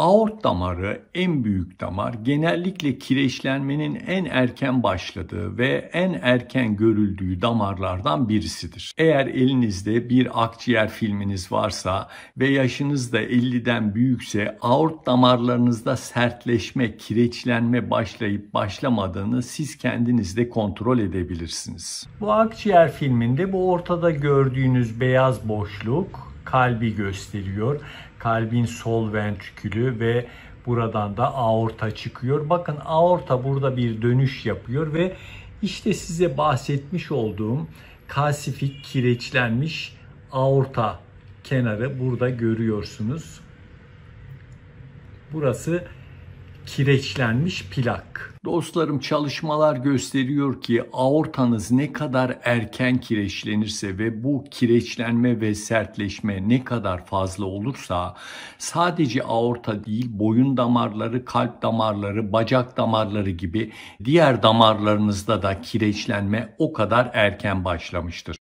Aort damarı en büyük damar genellikle kireçlenmenin en erken başladığı ve en erken görüldüğü damarlardan birisidir. Eğer elinizde bir akciğer filminiz varsa ve yaşınız da 50'den büyükse aort damarlarınızda sertleşme, kireçlenme başlayıp başlamadığını siz kendiniz de kontrol edebilirsiniz. Bu akciğer filminde bu ortada gördüğünüz beyaz boşluk kalbi gösteriyor. Kalbin sol ventrikülü ve buradan da aorta çıkıyor. Bakın aorta burada bir dönüş yapıyor ve işte size bahsetmiş olduğum kalsifik kireçlenmiş aorta kenarı burada görüyorsunuz. Burası kireçlenmiş plak. Dostlarım çalışmalar gösteriyor ki aortanız ne kadar erken kireçlenirse ve bu kireçlenme ve sertleşme ne kadar fazla olursa sadece aorta değil boyun damarları, kalp damarları, bacak damarları gibi diğer damarlarınızda da kireçlenme o kadar erken başlamıştır.